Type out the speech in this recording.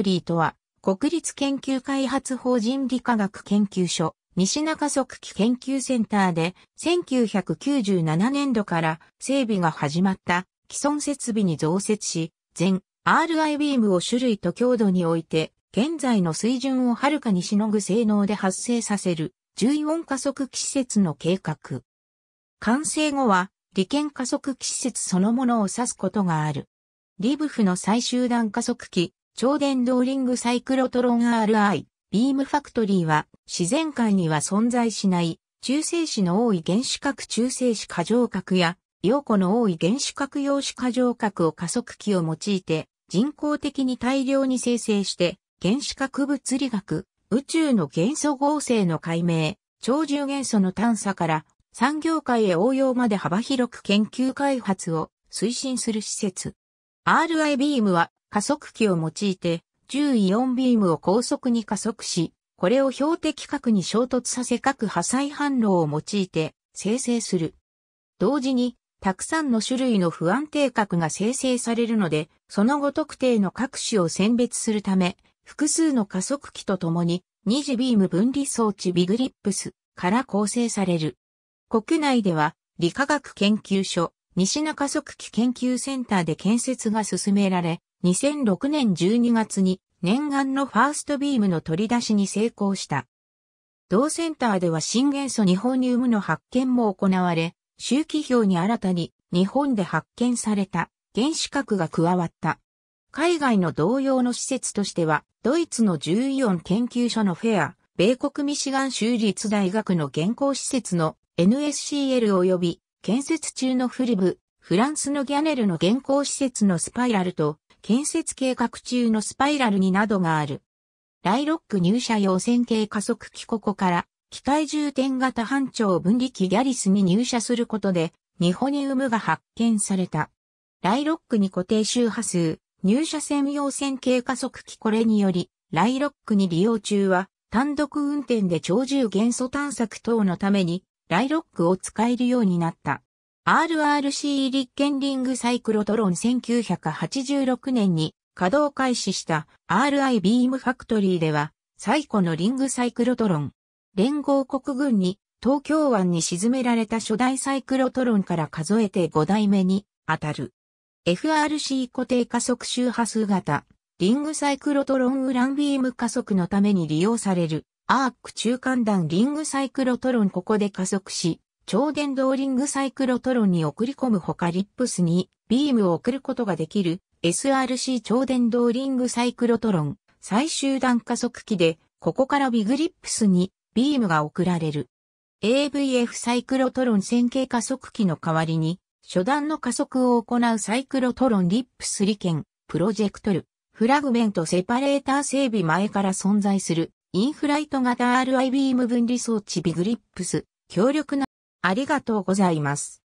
トリーとは、国立研究開発法人理科学研究所、西中測器研究センターで、1997年度から整備が始まった既存設備に増設し、全 RI ビームを種類と強度において、現在の水準をはるかにしのぐ性能で発生させる、14加速器施設の計画。完成後は、利権加速器施設そのものを指すことがある。リブフの最終段加速器、超電導リングサイクロトロン RI、ビームファクトリーは自然界には存在しない中性子の多い原子核中性子過剰核や陽子の多い原子核陽子過剰核を加速器を用いて人工的に大量に生成して原子核物理学、宇宙の元素合成の解明、超重元素の探査から産業界へ応用まで幅広く研究開発を推進する施設。RI ビームは加速器を用いて、重イオンビームを高速に加速し、これを標的核に衝突させ核破砕反応を用いて生成する。同時に、たくさんの種類の不安定核が生成されるので、その後特定の各種を選別するため、複数の加速器とともに、二次ビーム分離装置ビグリップスから構成される。国内では、理化学研究所、西中速器研究センターで建設が進められ、2006年12月に念願のファーストビームの取り出しに成功した。同センターでは新元素ニホニウムの発見も行われ、周期表に新たに日本で発見された原子核が加わった。海外の同様の施設としては、ドイツの重イオン研究所のフェア、米国ミシガン州立大学の現行施設の NSCL 及び建設中のフリブ、フランスのギャネルの現行施設のスパイラルと、建設計画中のスパイラルになどがある。ライロック入社用線形加速機ここから、機械重点型半長分離機ギャリスに入社することで、ニホニウムが発見された。ライロックに固定周波数、入社専用線形加速機これにより、ライロックに利用中は、単独運転で超重元素探索等のために、ライロックを使えるようになった。RRC 立憲リングサイクロトロン1986年に稼働開始した RI ビームファクトリーでは最古のリングサイクロトロン。連合国軍に東京湾に沈められた初代サイクロトロンから数えて5代目に当たる。FRC 固定加速周波数型、リングサイクロトロンウランビーム加速のために利用される、アーク中間段リングサイクロトロンここで加速し、超電導リングサイクロトロンに送り込むほかリップスにビームを送ることができる SRC 超電導リングサイクロトロン最終段加速器でここからビグリップスにビームが送られる。AVF サイクロトロン線形加速器の代わりに初段の加速を行うサイクロトロンリップス利権プロジェクトルフラグメントセパレーター整備前から存在するインフライト型 RI ビーム分離装置ビグリップス強力なありがとうございます。